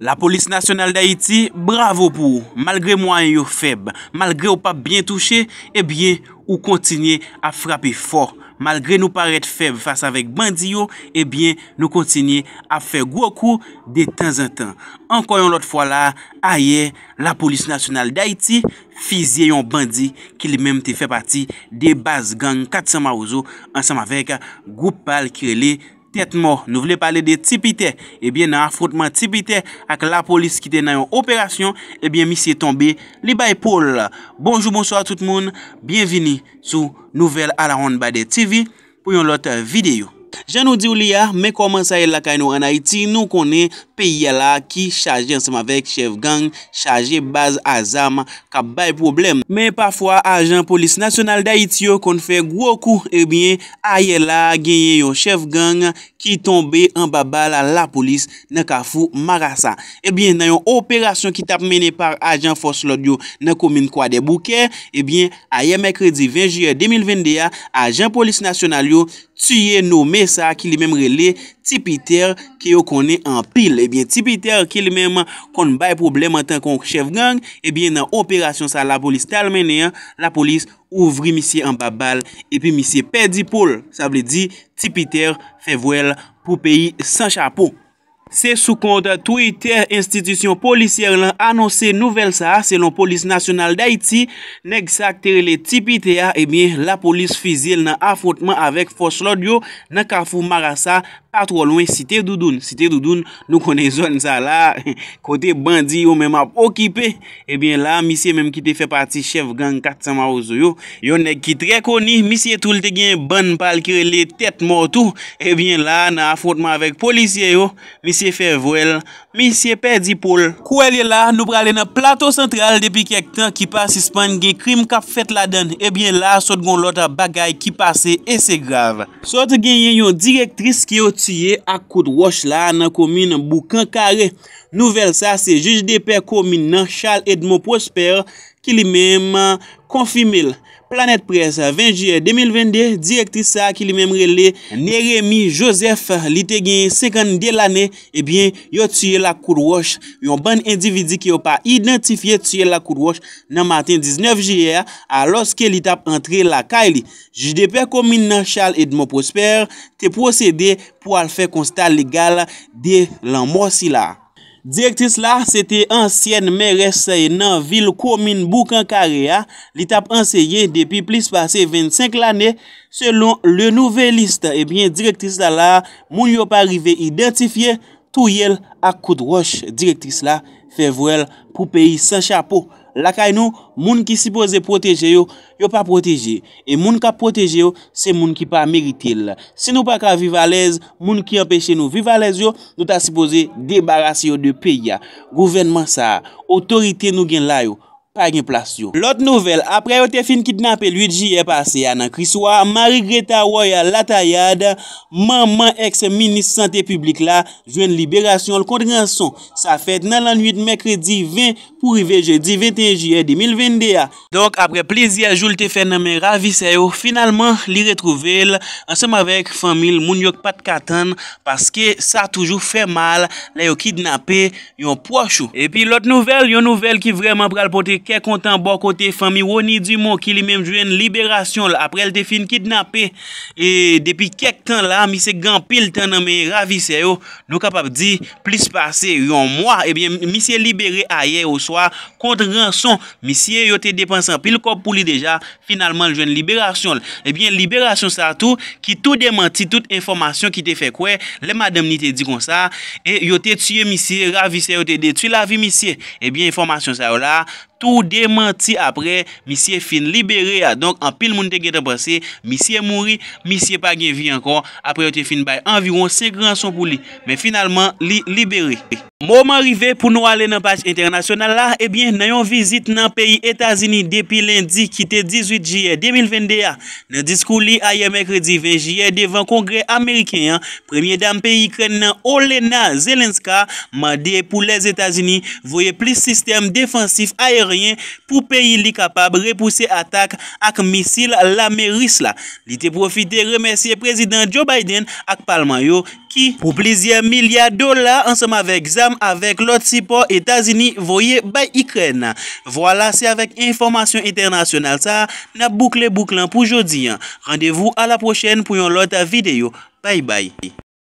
La polis nasyonal da iti, bravo pou, malgre mwen yo feb, malgre ou pa bien touche, e eh bie ou kontinye a frape fort. Malgre nou paret feb fasa vek bandi yo, e eh bie nou kontinye a fe gwo kou de tan zan tan. Anko yon lot fwa la, a ye, la polis nasyonal da iti, fizye yon bandi ki li menm te fe pati de baz gang katsan ma ouzo ansan ma vek a goupal kirele sa. Tèt mò, nou vle pale de tipite, ebyen eh nan afrotman tipite ak la polis ki te nan yon operasyon, ebyen eh mi se tombe li bay pol la. Bonjou, bonsoy, tout moun, bienvini sou Nouvel A la Honne Bade TV pou yon lot videyo. Je nou di ou li ya, me koman saye lakay nou an Haiti, nou konen... peye la ki chaje ansama vek chev gang, chaje baz azam, ka bay problem. Men, pafwa, ajan polis nasyonal da iti yo kon fe gwoku, e bien, aye la genye yon chev gang ki tombe anbabal la polis na kafou marasa. E bien, nan yon operasyon ki tap mene par ajan foslod yo nan komine kwa debouke, e bien, aye mekredi 20 juye 2022, ajan polis nasyonal yo tuye nou mesa ki li memre le defekte. Tipiter ki yo konen an pil, ebyen eh tipiter ki li menman kon bay problem an tan konk chev gang, ebyen eh nan operasyon sa la polis talmenen, eh, la polis ouvri misye an babal epi misye pedipol, sa vle di tipiter fevwel pou peyi san chapo. se sou konta Twitter institisyon polisyère lan anonsè nouvel sa selon polis nasyonal da iti neg sak terele tipite ya ebyen eh la polis fizil nan afotman avek foslod yo nan kafou marasa patro louen site dudoun. Site dudoun nou kone zon sa la kote bandi yo men ap okipe. Ebyen eh la misye menm ki te fe pati chev gang kat samarouzo yo. Yon neg ki tre koni misye toul te gen ban pal kire le tet motou. Ebyen eh la nan afotman avek polisyè yo. Misye misye fèvrel, misye pè di poul. Kouèl yè la, nou pralè nan plato sentral depi kèk tan ki pa sispan gen krim ka fèt la den, ebyen eh la sot gon lota bagay ki pase e se grav. Sot gen yè yon direktris ki yo tiyè ak kout wosh la nan komin nan boukan kare. Nouvel sa se juj de pè komin nan Charles Edmond Prosper ki li mèm konfimil. Planet Press, 20 juye 2022, direktri sa ki li memre li, Neremie Joseph, li te genye sekande del ane, ebyen eh yo tuye la kouroche, yon ban individi ki yo pa identifiye tuye la kouroche nan matin 19 juye a loske li tap entre la kaile. Jide pe komin nan chal edmo prosper, te procede pou al fe konsta legal de lan morsi la. Direktris la, se te ansyen meres seye nan vil komin boukan kare ya, li tap ansyeye depi plis pase 25 l ane, selon le nouve liste, ebyen eh direktris la la, moun yo pa rive identifiye tou yel ak kou de roche. Direktris la, fevrel pou peyi san chapo. La kay nou, moun ki sipoze proteje yo, yo pa proteje. E moun ka proteje yo, se moun ki pa merite. Se nou pa ka viva lez, moun ki anpeche nou viva lez yo, nou ta sipoze debarasyo de peya. Gouvenman sa, otorite nou gen layo. agen plasyon. Lote nouvel, apre yo te fin kidnape lwit jye pase ya nan kriswa Mari Greta Woya Latayad man man ekse minis sante publik la, jwen liberasyon l kondrenson. Sa fèt nan lan lwit mekredi 20 pou riveje di 21 jye 2020 de ya. Donk apre plezi a joul te fen namen ravise yo, finalman li retrouvel ansem avek famil moun yok pat katan, paske sa toujou fè mal la yo kidnape yon pochou. Epi lote nouvel yon nouvel ki vreman pral pote k Kè kontan bò kote fami wò ni di mò ki li mèm jwen liberasyon lè. Apre l te fin kitnapè. E depi kek tan la mi se gan pil tan nan me ravi se yo. Nou kapap di plis pase yon mwa. Ebyen mi se libere aye ou swa kontran son. Mi se yo te depansan pil kop pou li deja. Finalman jwen liberasyon lè. Ebyen liberasyon sa tou ki tou demanti tout informasyon ki te fe kwe. Le madem ni te di kon sa. E yo te tue misye ravi se yo te de tue la vi misye. Ebyen informasyon sa yo la. Tou demanti apre, misye fin libere ya. Ah, Donk, an pil moun te gete basi, misye mouri, misye pa genvi ankon. Apre yo te fin bay, anviron, se gran son pou li. Men finalman, li libere. Mouman rive pou nou ale nan pach internasyonal la, ebyen eh nan yon vizit nan peyi Etazini depi lendi ki te 18 jye 2021. Nan diskou li aye mekredi 20 jye devan kongre Ameriken, premye dan peyi kren nan Olena Zelenska, mande pou les Etazini voye plis sistem defansif ayeryen pou peyi li kapab repouse atak ak misil la meris la. Li te profite remersye prezident Joe Biden ak palman yo. Ki pou plizye milyar dola ansem avek zam avek lot sipo Etazini voye bay ikrena. Vwala se avek informasyon internasyonal sa na boukle bouklen pou jodi. Randevou a la prochen pou yon lot videyo. Bay bay.